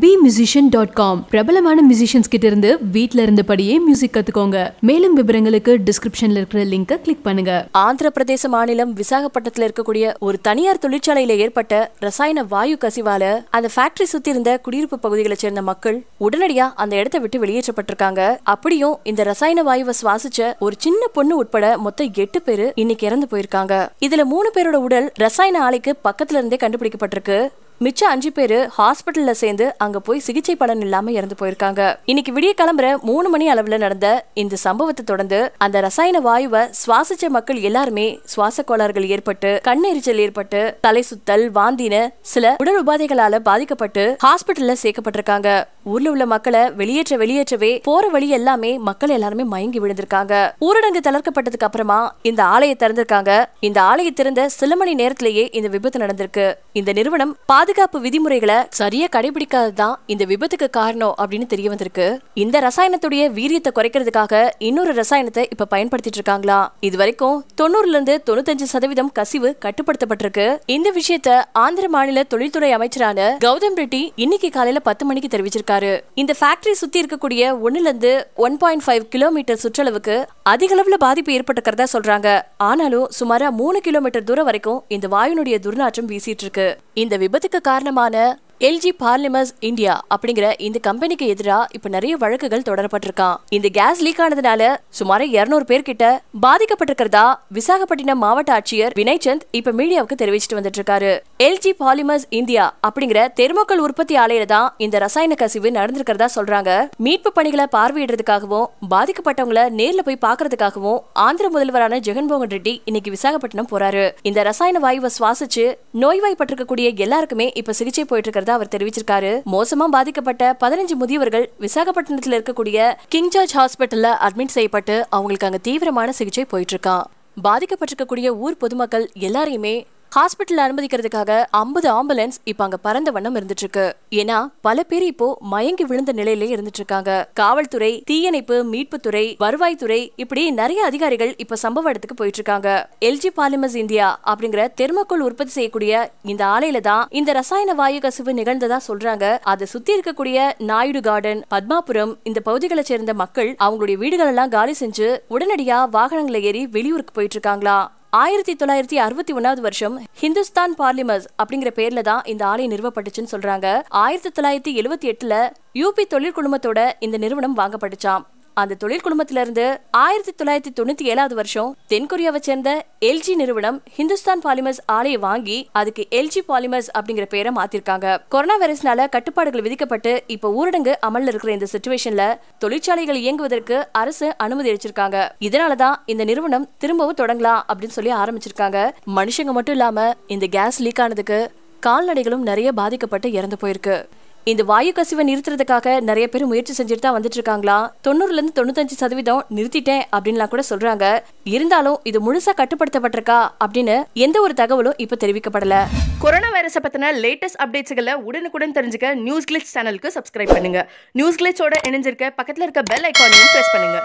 B musician dot com பிரபலமான musicians கிட்ட இருந்து வீட்ல இருந்தபடியே மியூசிக் கத்துக்கோங்க மேலும் விவரங்களுக்கு டிஸ்கிரிப்ஷன்ல இருக்கிற லிங்க கிளிக் பண்ணுங்க ஆந்திர பிரதேச மாநிலம் விசாகப்பட்டத்தில் இருக்கக்கூடிய ஒரு தனியார் தொழிற்சாலையில ஏற்பட்ட ரசாயன வாயு கசிவால அந்த ஃபேக்டரி சுத்தி இருந்த குடியிருப்பு பகுதிகளை சேர்ந்த மக்கள் உடனடியா அந்த இடத்தை விட்டு வெளியேற்றப்பட்டிருக்காங்க அப்படியும் இந்த ரசாயன வாயுவை சுவாசிச்ச ஒரு சின்ன பொண்ணு உட்பட மொத்தம் எட்டு பேரு இன்னைக்கு இறந்து போயிருக்காங்க இதுல மூணு பேரோட உடல் ரசாயன ஆலைக்கு பக்கத்துல இருந்தே கண்டுபிடிக்கப்பட்டிருக்கு மிச்ச அஞ்சு பேர் ஹாஸ்பிட்டல்ல சேர்ந்து அங்க போய் சிகிச்சை பலன் இல்லாம இறந்து போயிருக்காங்க இன்னைக்கு விடிய கிளம்புற மூணு மணி அளவுல நடந்த இந்த சம்பவத்தை தொடர்ந்து அந்த ரசாயன வாயுவை சுவாசிச்ச மக்கள் எல்லாருமே சுவாச கோளாறுகள் ஏற்பட்டு கண்ணெரிச்சல் ஏற்பட்டு தலை சுத்தல் வாந்தின சில உடல் உபாதைகளால பாதிக்கப்பட்டு ஹாஸ்பிட்டல்ல சேர்க்கப்பட்டிருக்காங்க ஊர்ல உள்ள மக்களை வெளியேற்ற வெளியேற்றவே போற வழி எல்லாமே மக்கள் எல்லாருமே மயங்கி விழுந்திருக்காங்க ஊரடங்கு தளர்க்கப்பட்டதுக்கு அப்புறமா இந்த ஆலயை திறந்திருக்காங்க இந்த ஆலயை திறந்த சில மணி நேரத்திலேயே இந்த விபத்து நடந்திருக்கு இந்த நிறுவனம் பாதுகாப்பு விதிமுறைகளை சரியா கடைபிடிக்காததான் இந்த விபத்துக்கு காரணம் அப்படின்னு தெரிய வந்திருக்கு இந்த ரசாயனத்துடைய வீரியத்தை குறைக்கிறதுக்காக இன்னொரு ரசாயனத்தை இப்ப பயன்படுத்திட்டு இருக்காங்களா இது வரைக்கும் தொண்ணூறுல இருந்து தொண்ணூத்தஞ்சு சதவீதம் கசிவு கட்டுப்படுத்தப்பட்டிருக்கு இந்த விஷயத்த ஆந்திர மாநில தொழில்துறை அமைச்சரான கௌதம் ரெட்டி இன்னைக்கு காலையில பத்து மணிக்கு தெரிவிச்சிருக்காரு இந்த ஃபேக்டரி சுத்தி இருக்கக்கூடிய ஒன்னுல இருந்து ஒன் பாயிண்ட் ஃபைவ் கிலோமீட்டர் சுற்றளவுக்கு அதிக அளவுல பாதிப்பு ஏற்பட்டுக்கிறதா சொல்றாங்க ஆனாலும் சுமாரா மூணு கிலோமீட்டர் தூரம் வரைக்கும் இந்த வாயுனுடைய துர்நாற்றம் வீசிட்டு இருக்கு இந்த விபத்துக்கு காரணமான எல்ஜி பார்லிமர்ஸ் இந்தியா அப்படிங்கிற இந்த கம்பெனிக்கு எதிராக இப்ப நிறைய வழக்குகள் தொடரப்பட்டிருக்கான் இந்த கேஸ் லீக் ஆனதுனால சுமார் இருநூறு பேர் கிட்ட பாதிக்கப்பட்டிருக்கிறதா விசாகப்பட்டினம் மாவட்ட ஆட்சியர் வினய்சந்த் இப்ப மீடியாவுக்கு தெரிவிச்சிட்டு வந்துட்டு இருக்காரு எல்ஜி பாலிமர்ஸ் இந்தியா அப்படிங்கிற தெருமக்கள் உற்பத்தி ஆலையில தான் இந்த ரசாயன கசிவு நடந்திருக்கிறதா சொல்றாங்க மீட்பு பணிகளை பார்வையிடுறதுக்காகவும் பாதிக்கப்பட்டவங்கள நேர்ல போய் பாக்குறதுக்காகவும் ஆந்திர முதல்வரான ஜெகன்மோகன் ரெட்டி இன்னைக்கு விசாகப்பட்டினம் போறாரு இந்த ரசாயன வாயுவை சுவாசிச்சு நோய்வாய்ப்பட்டிருக்கக்கூடிய எல்லாருக்குமே இப்ப சிகிச்சை போயிட்டு இருக்கிறது இருக்கிறதா அவர் தெரிவிச்சிருக்காரு மோசமா பாதிக்கப்பட்ட பதினஞ்சு முதியவர்கள் விசாகப்பட்டினத்தில் இருக்கக்கூடிய கிங் ஜார்ஜ் ஹாஸ்பிட்டல்ல அட்மிட் செய்யப்பட்டு அவங்களுக்கு அங்க தீவிரமான சிகிச்சை போயிட்டு இருக்கான் பாதிக்கப்பட்டிருக்கக்கூடிய ஊர் பொதுமக்கள் எல்லாரையுமே ஹாஸ்பிட்டல் அனுமதிக்கிறதுக்காக ஐம்பது ஆம்புலன்ஸ் இப்ப அங்க பறந்த வண்ணம் இருந்துட்டு இருக்கு ஏன்னா பல பேர் இப்போ மயங்கி விழுந்த நிலையில இருந்துட்டு இருக்காங்க காவல்துறை தீயணைப்பு மீட்புத்துறை வருவாய்த்துறை இப்படி நிறைய அதிகாரிகள் இப்ப சம்பவ இடத்துக்கு போயிட்டு இருக்காங்க எல்ஜி பாலிமர்ஸ் இந்தியா அப்படிங்கிற தெர்மக்கோல் உற்பத்தி செய்யக்கூடிய இந்த ஆலையில தான் இந்த ரசாயன வாயு கசிவு நிகழ்ந்ததா சொல்றாங்க அதை சுத்தி இருக்கக்கூடிய நாயுடு கார்டன் பத்மாபுரம் இந்த பகுதிகளை சேர்ந்த மக்கள் அவங்களுடைய வீடுகள் எல்லாம் காலி செஞ்சு உடனடியா வாகனங்களை ஏறி வெளியூருக்கு போயிட்டு இருக்காங்களா ஆயிரத்தி தொள்ளாயிரத்தி அறுபத்தி ஒன்னாவது வருஷம் ஹிந்துஸ்தான் பார்லிமஸ் அப்படிங்கிற பேர்ல தான் இந்த ஆலயம் நிறுவப்பட்டுச்சுன்னு சொல்றாங்க ஆயிரத்தி தொள்ளாயிரத்தி எழுவத்தி எட்டுல யூபி தொழில் இந்த நிறுவனம் வாங்கப்பட்டுச்சாம் அந்த தொழில் குடும்பத்திலிருந்து ஆயிரத்தி தொள்ளாயிரத்தி தொண்ணூத்தி ஏழாவது வருஷம் தென்கொரியாவை சேர்ந்த எல்ஜி நிறுவனம் ஹிந்துஸ்தான் பாலிமர்ஸ் ஆலையை வாங்கி அதுக்கு எல்ஜி பாலிமர்ஸ் அப்படிங்கிற பேரை மாத்திருக்காங்க கொரோனா வைரஸ்னால கட்டுப்பாடுகள் விதிக்கப்பட்டு இப்ப ஊரடங்கு அமல்ல இருக்கிற இந்த சுச்சுவேஷன்ல தொழிற்சாலைகள் இயங்குவதற்கு அரசு அனுமதி அளிச்சிருக்காங்க இதனாலதான் இந்த நிறுவனம் திரும்பவும் தொடங்கலாம் அப்படின்னு சொல்லி ஆரம்பிச்சிருக்காங்க மனுஷங்க மட்டும் இல்லாம இந்த கேஸ் லீக் ஆனதுக்கு கால்நடைகளும் நிறைய பாதிக்கப்பட்டு இறந்து போயிருக்கு இந்த வாயு கசிவை நிறுத்துறதுக்காக நிறைய பேர் முயற்சி செஞ்சுட்டு தான் வந்துட்டு இருக்காங்களா தொண்ணூறுல இருந்து தொண்ணூத்தஞ்சு சதவீதம் நிறுத்திட்டேன் அப்படின்லாம் கூட சொல்றாங்க இருந்தாலும் இது முழுசா கட்டுப்படுத்தப்பட்டிருக்கா அப்படின்னு எந்த ஒரு தகவலும் இப்ப தெரிவிக்கப்படல கொரோனா வைரஸை பத்தின லேட்டஸ்ட் அப்டேட்ஸ்களை உடனுக்குடன் தெரிஞ்சுக்க நியூஸ் கிளிக்ஸ் சேனலுக்கு சப்ஸ்கிரைப் பண்ணுங்க நியூஸ் கிளிக்ஸோட இணைஞ்சிருக்க பக்கத்தில் இருக்க பெல் ஐக்கானையும் பிரஸ் பண்ணுங்க